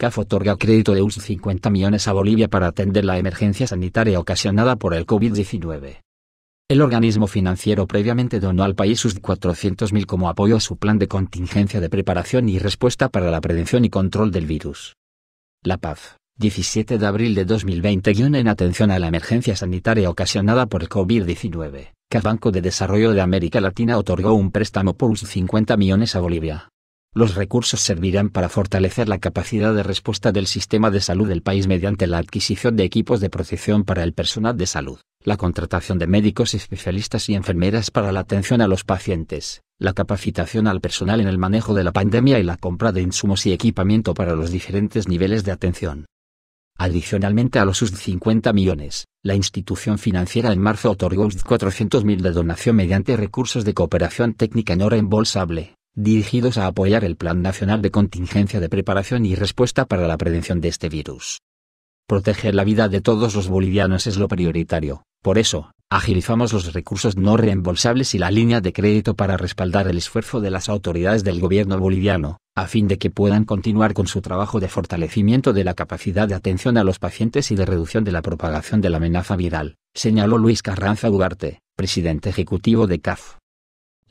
CAF otorga crédito de US 50 millones a Bolivia para atender la emergencia sanitaria ocasionada por el COVID-19. El organismo financiero previamente donó al país sus 400.000 como apoyo a su plan de contingencia de preparación y respuesta para la prevención y control del virus. La PAF, 17 de abril de 2020 en atención a la emergencia sanitaria ocasionada por el COVID-19, CAF Banco de Desarrollo de América Latina otorgó un préstamo por US 50 millones a Bolivia los recursos servirán para fortalecer la capacidad de respuesta del sistema de salud del país mediante la adquisición de equipos de protección para el personal de salud, la contratación de médicos especialistas y enfermeras para la atención a los pacientes, la capacitación al personal en el manejo de la pandemia y la compra de insumos y equipamiento para los diferentes niveles de atención. Adicionalmente a los 50 millones, la institución financiera en marzo otorgó mil de donación mediante recursos de cooperación técnica no reembolsable dirigidos a apoyar el Plan Nacional de Contingencia de Preparación y Respuesta para la Prevención de este virus. Proteger la vida de todos los bolivianos es lo prioritario, por eso, agilizamos los recursos no reembolsables y la línea de crédito para respaldar el esfuerzo de las autoridades del gobierno boliviano, a fin de que puedan continuar con su trabajo de fortalecimiento de la capacidad de atención a los pacientes y de reducción de la propagación de la amenaza viral, señaló Luis Carranza Ugarte, presidente ejecutivo de CAF.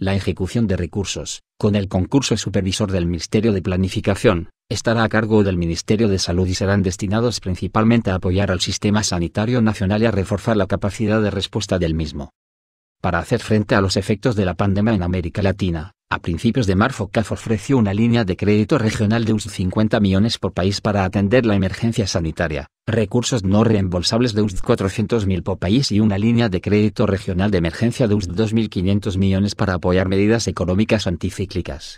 La ejecución de recursos, con el concurso supervisor del Ministerio de Planificación, estará a cargo del Ministerio de Salud y serán destinados principalmente a apoyar al sistema sanitario nacional y a reforzar la capacidad de respuesta del mismo. Para hacer frente a los efectos de la pandemia en América Latina, a principios de marzo CAF ofreció una línea de crédito regional de unos 50 millones por país para atender la emergencia sanitaria, recursos no reembolsables de USD 400.000 por país y una línea de crédito regional de emergencia de USD 2.500 millones para apoyar medidas económicas anticíclicas.